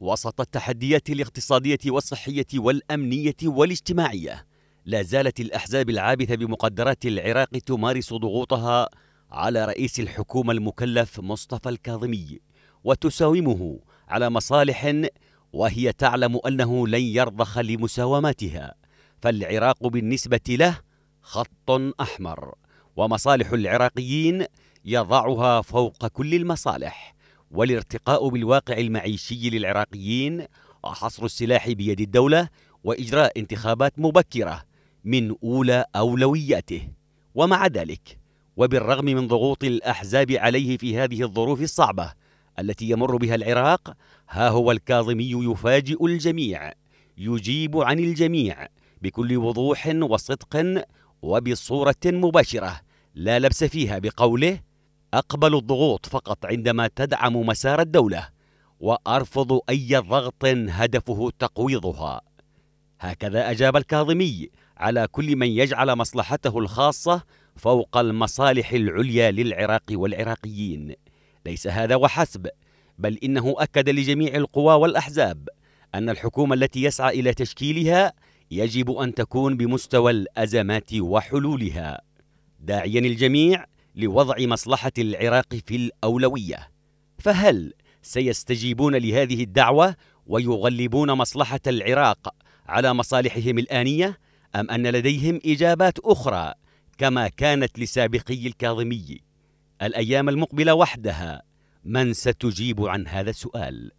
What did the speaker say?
وسط التحديات الاقتصادية والصحية والأمنية والاجتماعية لا زالت الأحزاب العابثة بمقدرات العراق تمارس ضغوطها على رئيس الحكومة المكلف مصطفى الكاظمي وتساومه على مصالح وهي تعلم أنه لن يرضخ لمساوماتها فالعراق بالنسبة له خط أحمر ومصالح العراقيين يضعها فوق كل المصالح والارتقاء بالواقع المعيشي للعراقيين وحصر السلاح بيد الدولة وإجراء انتخابات مبكرة من أولى أولوياته ومع ذلك وبالرغم من ضغوط الأحزاب عليه في هذه الظروف الصعبة التي يمر بها العراق ها هو الكاظمي يفاجئ الجميع يجيب عن الجميع بكل وضوح وصدق وبصورة مباشرة لا لبس فيها بقوله أقبل الضغوط فقط عندما تدعم مسار الدولة وأرفض أي ضغط هدفه تقويضها هكذا أجاب الكاظمي على كل من يجعل مصلحته الخاصة فوق المصالح العليا للعراق والعراقيين ليس هذا وحسب بل إنه أكد لجميع القوى والأحزاب أن الحكومة التي يسعى إلى تشكيلها يجب أن تكون بمستوى الأزمات وحلولها داعيا الجميع لوضع مصلحة العراق في الأولوية فهل سيستجيبون لهذه الدعوة ويغلبون مصلحة العراق على مصالحهم الآنية أم أن لديهم إجابات أخرى كما كانت لسابقي الكاظمي الأيام المقبلة وحدها من ستجيب عن هذا السؤال؟